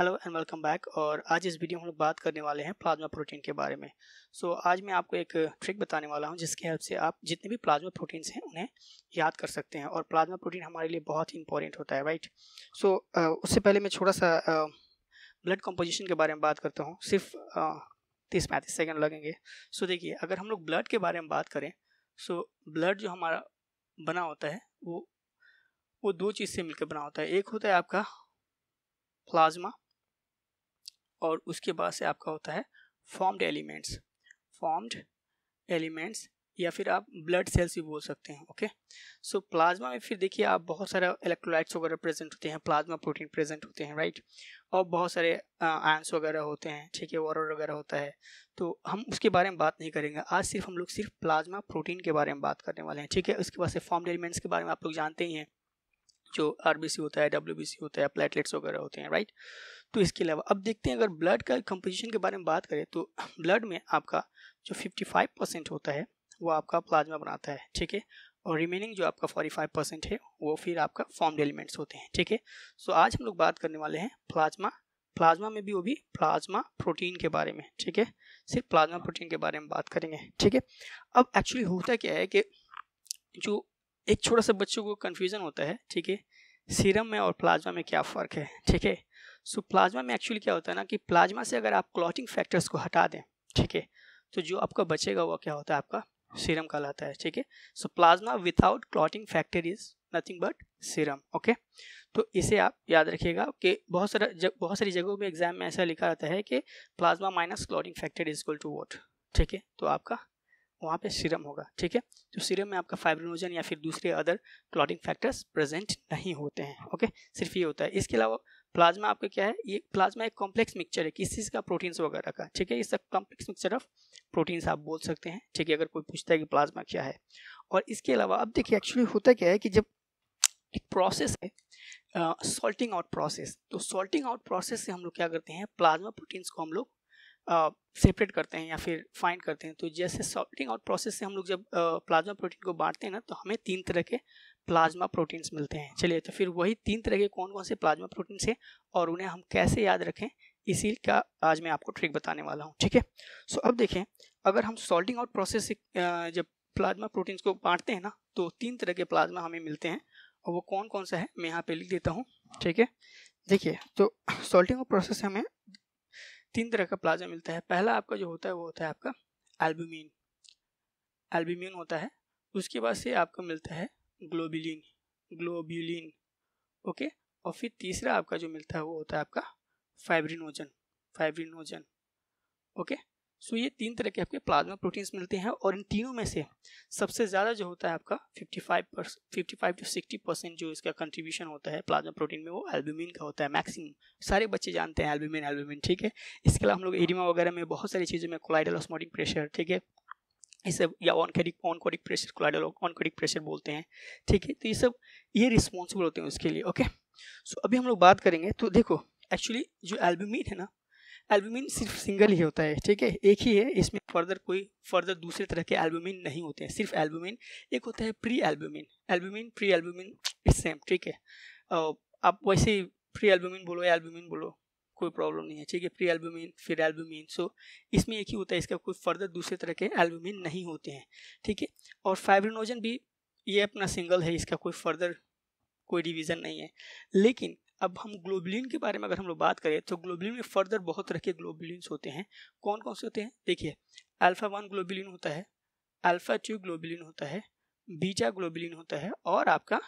Hello and welcome back और आज इस वीडियो में हम लोग बात करने वाले हैं प्लाज्मा प्रोटीन के बारे में सो so, आज मैं आपको एक ट्रिक बताने वाला हूं जिसके हेल्प से आप जितने भी प्लाज्मा प्रोटीन्स हैं उन्हें याद कर सकते हैं और प्लाज्मा प्रोटीन हमारे लिए बहुत ही इंपॉर्टेंट होता है राइट सो so, उससे पहले मैं छोटा सा ब्लड कंपोजिशन के बारे में बात करता हूँ सिर्फ तीस पैंतीस सेकेंड लगेंगे सो so, देखिए अगर हम लोग ब्लड के बारे में बात करें सो so, ब्लड जो हमारा बना होता है वो वो दो चीज़ से मिलकर बना होता है एक होता है आपका प्लाज्मा और उसके बाद से आपका होता है फॉर्म्ड एलिमेंट्स फॉर्म्ड एलिमेंट्स या फिर आप ब्लड सेल्स भी बोल सकते हैं ओके सो प्लाज्मा में फिर देखिए आप बहुत सारे इलेक्ट्रोलाइट्स वगैरह प्रेजेंट होते हैं प्लाज्मा प्रोटीन प्रेजेंट होते हैं राइट और बहुत सारे आयंस वगैरह होते हैं ठीक है वॉर वगैरह होता है तो हम उसके बारे में बात नहीं करेंगे आज सिर्फ हम लोग सिर्फ प्लाज्मा प्रोटीन के बारे में बात करने वाले हैं ठीक है उसके बाद से फॉर्म एलिमेंट्स के बारे में आप लोग जानते ही हैं जो आर होता है डब्ल्यू होता है प्लेटलेट्स वगैरह होते हैं राइट तो इसके अलावा अब देखते हैं अगर ब्लड का कंपोजिशन के बारे में बात करें तो ब्लड में आपका जो 55 परसेंट होता है वो आपका प्लाज्मा बनाता है ठीक है और रिमेनिंग जो आपका 45 परसेंट है वो फिर आपका फॉर्म्ड एलिमेंट्स होते हैं ठीक है सो आज हम लोग बात करने वाले हैं प्लाज्मा प्लाज्मा में भी वो भी प्लाज्मा प्रोटीन के बारे में ठीक है सिर्फ प्लाज्मा प्रोटीन के बारे में बात करेंगे ठीक है अब एक्चुअली होता क्या है कि जो एक छोटा सा बच्चों को कन्फ्यूज़न होता है ठीक है सीरम में और प्लाज्मा में क्या फ़र्क है ठीक है सो प्लाज्मा में एक्चुअली क्या होता है ना कि प्लाज्मा से अगर आप क्लॉटिंग फैक्टर्स को हटा दें ठीक है तो जो आपका बचेगा वो क्या होता है आपका सीरम कहलाता है ठीक है so plasma without clotting factor is nothing but serum okay तो इसे आप याद रखिएगा कि बहुत सारा बहुत सारी जगहों में एग्जाम में ऐसा लिखा रहता है कि plasma minus clotting factor is equal to what ठीक है तो आपका वहाँ पे सीरम होगा ठीक है तो सीरम में आपका फाइब्रोजन या फिर दूसरे अदर क्लॉटिंग फैक्टर्स प्रेजेंट नहीं होते हैं ओके सिर्फ ये होता है इसके अलावा प्लाज्मा आपका क्या है ये प्लाज्मा एक कॉम्प्लेक्स मिक्सचर है किस चीज़ का प्रोटीन्स वगैरह का ठीक है इस कॉम्प्लेक्स मिक्सचर ऑफ प्रोटीन्स आप बोल सकते हैं ठीक है अगर कोई पूछता है कि प्लाज्मा क्या है और इसके अलावा अब देखिए एक्चुअली होता क्या है कि जब एक प्रोसेस है सॉल्टिंग आउट प्रोसेस तो सॉल्टिंग आउट प्रोसेस से हम लोग क्या करते हैं प्लाज्मा प्रोटीन्स को हम लोग सेपरेट करते हैं या फिर फाइंड करते हैं तो जैसे सॉल्टिंग आउट प्रोसेस से हम लोग जब प्लाज्मा प्रोटीन को बांटते हैं ना तो हमें तीन तरह के प्लाज्मा प्रोटीन्स मिलते हैं चलिए तो फिर वही तीन तरह के कौन कौन से प्लाज्मा प्रोटीन्स हैं और उन्हें हम कैसे याद रखें इसी का आज मैं आपको ट्रिक बताने वाला हूँ ठीक है सो अब देखें अगर हम सॉल्टिंग आउट प्रोसेस जब प्लाज्मा प्रोटीन्स को बांटते हैं ना तो तीन तरह के प्लाज्मा हमें मिलते हैं और वो कौन कौन सा है मैं यहाँ पे लिख देता हूँ ठीक है देखिए तो सॉल्टिंग आउट प्रोसेस से हमें तीन तरह का प्लाज्मा मिलता है पहला आपका जो होता है वो होता है आपका एल्ब्यूमिन एल्ब्यूमिन होता है उसके बाद से आपका मिलता है ग्लोबिलिन ग्लोब्यूलिन ओके और फिर तीसरा आपका जो मिलता है वो होता है आपका फाइब्रिनोजन फाइब्रिनोजन ओके सो ये तीन तरह के आपके प्लाज्मा प्रोटीन्स मिलते हैं और इन तीनों में से सबसे ज़्यादा जो होता है आपका 55 परसेंट फिफ्टी टू 60 परसेंट जो इसका कंट्रीब्यूशन होता है प्लाज्मा प्रोटीन में वो एल्बुमिन का होता है मैक्सिमम सारे बच्चे जानते हैं एल्बुमिन एल्बुमिन ठीक है इसके अलावा हम लोग एडिमा वगैरह में बहुत सारी चीज़ों में कोलाइडल ऑस्मोटिक प्रेशर ठीक है इसे या oncotic oncotic pressure colloidal oncotic pressure बोलते हैं ठीक है तो ये सब ये रिस्पॉन्सिबल होते हैं उसके लिए ओके सो so, अभी हम लोग बात करेंगे तो देखो एक्चुअली जो एल्बुमिन है ना एल्बुमिन सिर्फ सिंगल ही होता है ठीक है एक ही है इसमें फर्दर कोई फर्दर दूसरे तरह के एल्बुमिन नहीं होते हैं सिर्फ एल्बुमिन एक होता है pre albumin albumin pre albumin is same ठीक है आप वैसे प्री एल्बुमिन बोलो या एल्बुमिन बोलो कोई प्रॉब्लम नहीं है ठीक है प्री एल्बुमिन फिर एल्बुमिन सो इसमें एक ही होता है इसका कोई फर्दर दूसरे तरह के एल्बुमिन नहीं होते हैं ठीक है और फाइब्रिनोजन भी ये अपना सिंगल है इसका कोई फर्दर कोई डिवीज़न नहीं है लेकिन अब हम ग्लोबलिन के बारे में अगर हम लोग बात करें तो ग्लोबलिन में फर्दर बहुत तरह के ग्लोबलिन होते हैं कौन कौन से होते हैं देखिए अल्फ़ा वन ग्लोबलिन होता है अल्फ़ा टू ग्लोबलिन होता है बीटा ग्लोबलिन होता है और आपका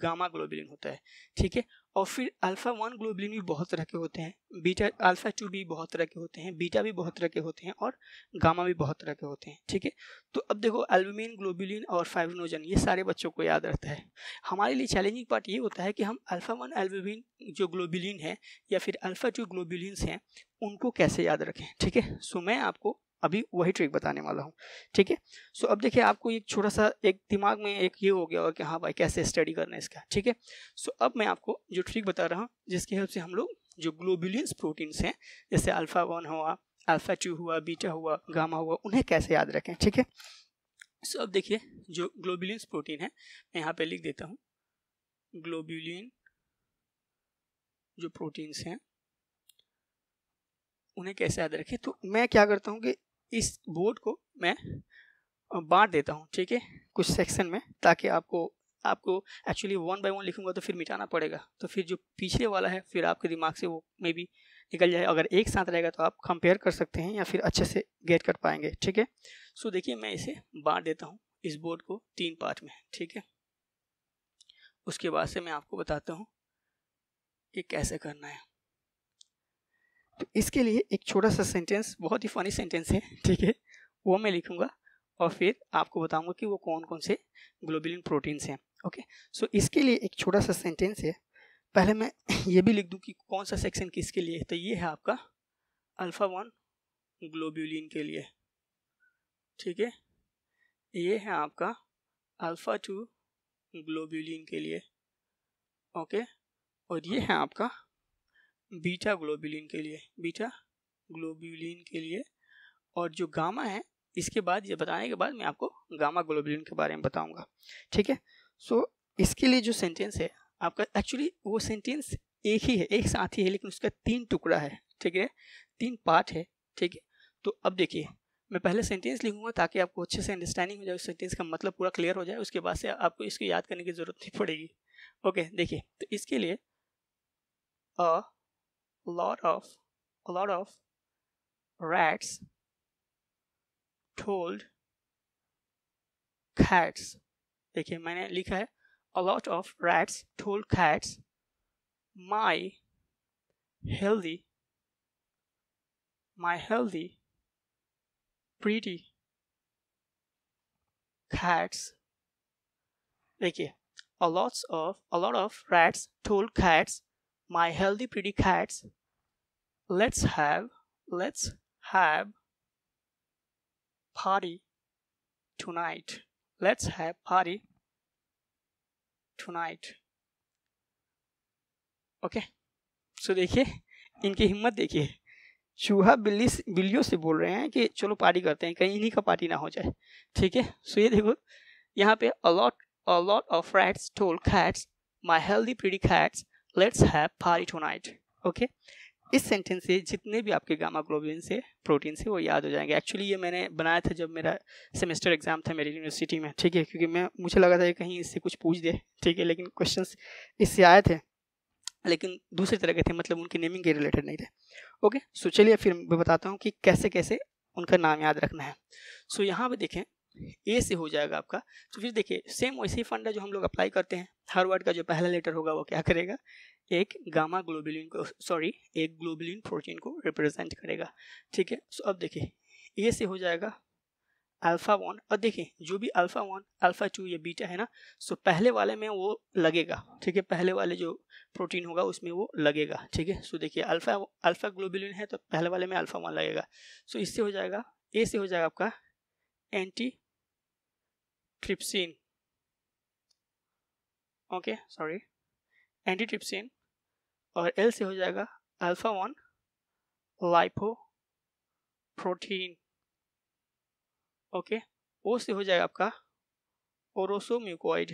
गामा ग्लोबलिन होता है ठीक है और फिर अल्फ़ा वन ग्लोबलिन भी बहुत तरह के होते हैं बीटा अल्फ़ा टू भी बहुत तरह के होते हैं बीटा भी बहुत तरह के होते हैं और गामा भी बहुत तरह के होते हैं ठीक है तो अब देखो एल्बुमिन ग्लोबुलिन और फाइवनोजन ये सारे बच्चों को याद रहता है हमारे लिए चैलेंजिंग पार्ट ये होता है कि हम अल्फ़ा वन एल्बुमिन जो ग्लोबिलिन है या फिर अल्फ़ा टू ग्लोबिलिन हैं उनको कैसे याद रखें ठीक है सो मैं आपको अभी वही ट्रिक बताने वाला हूँ ठीक है सो अब देखिए आपको एक छोटा सा एक दिमाग में एक ये हो गया होगा कि हाँ भाई कैसे स्टडी करना है इसका ठीक है सो अब मैं आपको जो ट्रिक बता रहा हूँ जिसकी हेल्प से हम लोग जो ग्लोबुलियंस प्रोटीन्स हैं जैसे अल्फ़ा वन हुआ अल्फ़ा टू हुआ बीटा हुआ गामा हुआ उन्हें कैसे याद रखें ठीक है सो अब देखिए जो ग्लोबिलियंस प्रोटीन है मैं यहाँ पर लिख देता हूँ ग्लोबुलिन जो प्रोटीन्स हैं उन्हें कैसे याद रखें तो मैं क्या करता हूँ कि इस बोर्ड को मैं बांट देता हूँ ठीक है कुछ सेक्शन में ताकि आपको आपको एक्चुअली वन बाय वन लिखूंगा तो फिर मिटाना पड़ेगा तो फिर जो पीछे वाला है फिर आपके दिमाग से वो मे बी निकल जाए अगर एक साथ रहेगा तो आप कंपेयर कर सकते हैं या फिर अच्छे से गेट कर पाएंगे ठीक है सो देखिए मैं इसे बांट देता हूँ इस बोर्ड को तीन पार्ट में ठीक है उसके बाद से मैं आपको बताता हूँ कि कैसे करना है तो इसके लिए एक छोटा सा सेंटेंस बहुत ही फनी सेंटेंस है ठीक है वो मैं लिखूँगा और फिर आपको बताऊँगा कि वो कौन कौन से ग्लोबिलिन प्रोटीन्स हैं ओके सो इसके लिए एक छोटा सा सेंटेंस है पहले मैं ये भी लिख दूँ कि कौन सा सेक्शन किसके लिए तो ये है आपका अल्फ़ा वन ग्लोब्यूलिन के लिए ठीक है ये है आपका अल्फ़ा टू ग्लोब्यूलिन के लिए ओके और ये है आपका बीटा ग्लोबुलिन के लिए बीटा ग्लोबुलिन के लिए और जो गामा है इसके बाद ये बताने के बाद मैं आपको गामा ग्लोबुलिन के बारे में बताऊंगा ठीक है सो इसके लिए जो सेंटेंस है आपका एक्चुअली वो सेंटेंस एक ही है एक साथ ही है लेकिन उसका तीन टुकड़ा है ठीक है तीन पार्ट है ठीक है तो अब देखिए मैं पहले सेंटेंस लिखूंगा ताकि आपको अच्छे से अंडरस्टैंडिंग हो जाए उस सेंटेंस का मतलब पूरा क्लियर हो जाए उसके बाद से आपको इसको याद करने की ज़रूरत नहीं पड़ेगी ओके देखिए तो इसके लिए lot of a lot of rats told cats देखिए मैंने लिखा है a lot of rats told cats my healthy my healthy pretty cats देखिए a lots of a lot of rats told cats my healthy cats let's have let's have party tonight let's have party tonight okay so देखिए इनकी हिम्मत देखिए चूहा बिल्ली बिल्लियों से बोल रहे हैं कि चलो पार्टी करते हैं कहीं इन्हीं का पार्टी ना हो जाए ठीक है सो ये देखो यहाँ पे a lot a lot of rats told cats my healthy pretty cats let's have party tonight okay इस सेंटेंस से जितने भी आपके गामा ग्लोबिन से प्रोटीन से वो याद हो जाएंगे एक्चुअली ये मैंने बनाया था जब मेरा सेमेस्टर एग्जाम था मेरी यूनिवर्सिटी में ठीक है क्योंकि मैं मुझे लगा था कि कहीं इससे कुछ पूछ दे ठीक है लेकिन क्वेश्चन इससे आए थे लेकिन दूसरे तरह के थे मतलब उनकी नेमिंग के रिलेटेड नहीं थे ओके सो चलिए फिर मैं बताता हूँ कि कैसे कैसे उनका नाम याद रखना है सो यहाँ पर देखें ए से हो जाएगा आपका तो फिर देखिए सेम वैसे ही फंडा जो हम लोग अप्लाई करते हैं हर वर्ड का जो पहला लेटर होगा वो क्या करेगा एक गामा ग्लोबुलिन को सॉरी एक ग्लोबुलिन प्रोटीन को रिप्रेजेंट करेगा ठीक है सो अब देखिए ए से हो जाएगा अल्फ़ा वन और देखिए जो भी अल्फ़ा वन अल्फ़ा टू या बीटा है ना सो पहले वाले में वो लगेगा ठीक है पहले वाले जो प्रोटीन होगा उसमें वो लगेगा ठीक है सो देखिए अल्फ़ा अल्फ़ा ग्लोबुलिन है तो पहले वाले में अल्फ़ा वन लगेगा सो इससे हो जाएगा ए से हो जाएगा आपका anti trypsin okay sorry anti trypsin और एल से हो जाएगा alpha one lipoprotein okay O से हो जाएगा आपका ओरोसोम्यूकोइड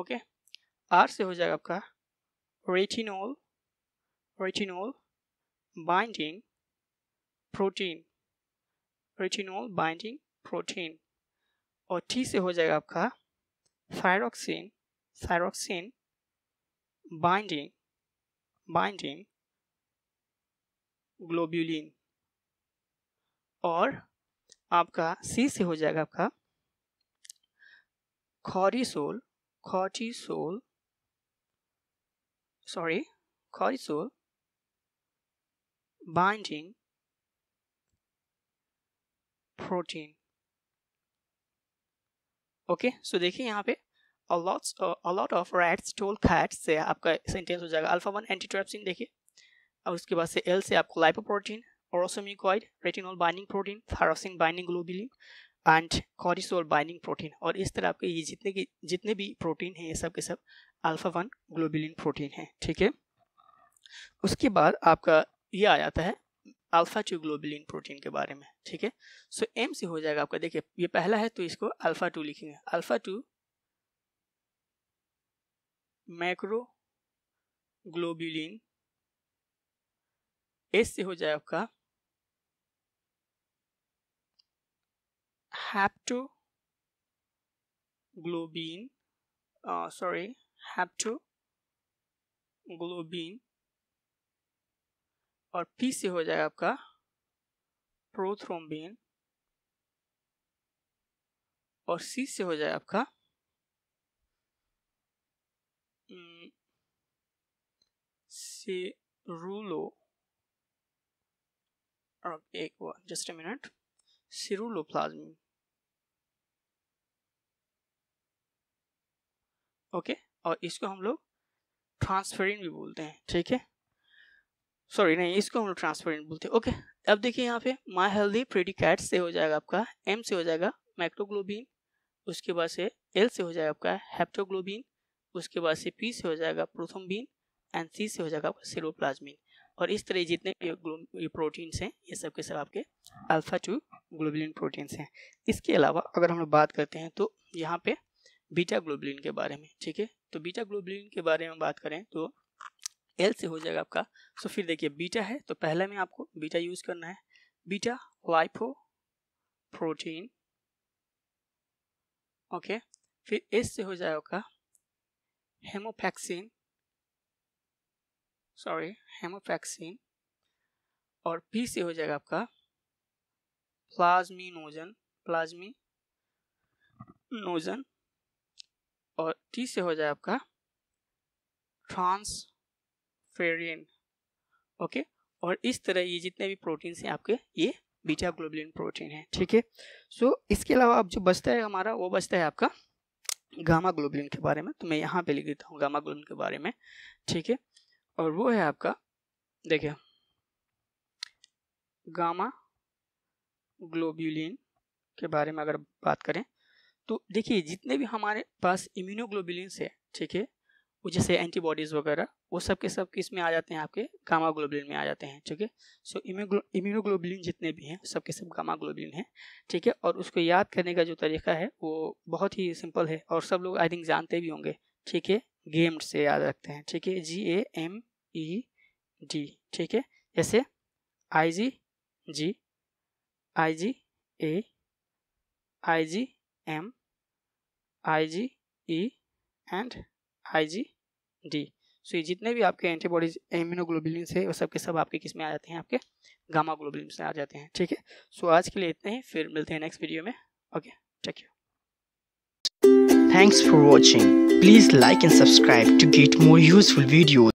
ओके आर से हो जाएगा आपका retinol retinol binding protein retinol binding protein और टी से हो जाएगा आपका thyroxine thyroxine binding binding globulin और आपका सी से हो जाएगा आपका cortisol cortisol sorry cortisol binding protein okay so देखिए यहाँ पे a lot of rats told cat से आपका सेंटेंस हो जाएगा अल्फा वन एंटी देखिए और उसके बाद से एल से आपको lipoprotein orosomucoid retinol binding protein thyroxine binding globulin and cortisol binding protein और इस तरह आपके ये जितने की जितने भी प्रोटीन हैं ये सब के सब अल्फा वन ग्लोबिलिन प्रोटीन है ठीक है उसके बाद आपका ये आ जाता है अल्फा टू ग्लोबिलिन प्रोटीन के बारे में ठीक है सो एम से हो जाएगा आपका देखिए ये पहला है तो इसको अल्फा टू लिखेंगे alpha two macroglobulin S से हो जाए आपका haptoglobin sorry haptoglobin और पी से हो जाएगा आपका प्रोथ्रोम्बिन और सी से हो जाए आपका से रूलो और एक just a minute ceruloplasmin okay और इसको हम लोग ट्रांसफेरिन भी बोलते हैं ठीक है सॉरी नहीं इसको हम लोग ट्रांसपेरेंट बोलते हैं ओके अब देखिए यहाँ पे माई हेल्दी प्रेडिकैट से हो जाएगा आपका एम से हो जाएगा माइक्रोग्लोबिन उसके बाद से एल से हो जाएगा आपका हेप्टोग्लोबिन उसके बाद से पी से हो जाएगा प्रोथोमबिन एंड सी से हो जाएगा आपका सेरोप्लाज्मिन और इस तरह जितने प्रोटीन्स हैं ये सब के सब आपके अल्फा टू ग्लोबिन प्रोटीन्स हैं इसके अलावा अगर हम लोग बात करते हैं तो यहाँ पे बीटा ग्लोबुलिन के बारे में ठीक है तो बीटा ग्लोबुलिन के बारे में बात करें तो एल से हो जाएगा आपका सो फिर देखिए बीटा है तो पहले में आपको बीटा यूज करना है बीटा लाइफो प्रोटीन ओके फिर एस से हो जाएगा आपका हेमोफैक्सिन सॉरी हेमोफैक्सिन और पी से हो जाएगा आपका प्लाज्मीनोजन प्लाज्मी नोजन और टी से हो जाएगा आपका ट्रांस फेरिन ओके और इस तरह ये जितने भी प्रोटीन्स हैं आपके ये बीटा ग्लोबुलिन प्रोटीन है ठीक है सो इसके अलावा अब जो बचता है हमारा वो बचता है आपका गामा ग्लोबुलिन के बारे में तो मैं यहाँ पे लिख देता हूँ गामा ग्लोबुलिन के बारे में ठीक है और वो है आपका देखिए गामा ग्लोबुलिन के बारे में अगर बात करें तो देखिए जितने भी हमारे पास इम्यूनोग्लोबुलिन है ठीक है वो जैसे एंटीबॉडीज़ वगैरह वो सब के सब किस में आ जाते हैं आपके गामा ग्लोबलिन में आ जाते हैं ठीक है सो इम्यूनोग्लोबलिन जितने भी हैं सब के सब गामा ग्लोबलिन हैं ठीक है और उसको याद करने का जो तरीका है वो बहुत ही सिंपल है और सब लोग आई थिंक जानते भी होंगे ठीक है गेम से याद रखते हैं ठीक है जी ए एम ई डी ठीक है जैसे I G G I G A I G M I G E and I G D so ये जितने भी आपके एंटीबॉडीज इम्यूनोग्लोबुलिन है वो सब के सब आपके किस में आ जाते हैं आपके गामा ग्लोबुलिन में आ जाते हैं ठीक है सो आज के लिए इतने ही फिर मिलते हैं नेक्स्ट वीडियो में okay thank you Thanks for watching. Please like and subscribe to get more useful videos.